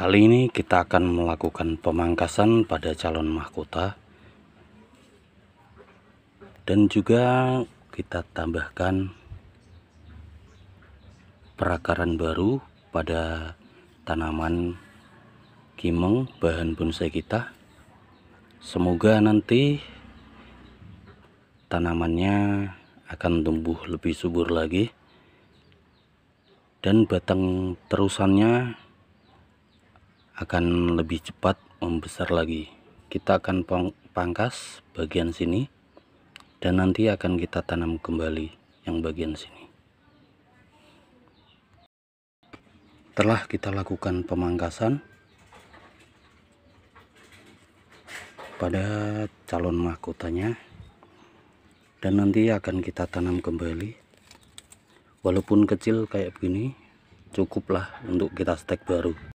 Kali ini kita akan melakukan pemangkasan pada calon mahkota dan juga kita tambahkan perakaran baru pada tanaman kimeng bahan bonsai kita. Semoga nanti tanamannya akan tumbuh lebih subur lagi dan batang terusannya akan lebih cepat membesar lagi kita akan pangkas bagian sini dan nanti akan kita tanam kembali yang bagian sini telah kita lakukan pemangkasan pada calon mahkotanya dan nanti akan kita tanam kembali walaupun kecil kayak begini cukuplah untuk kita stek baru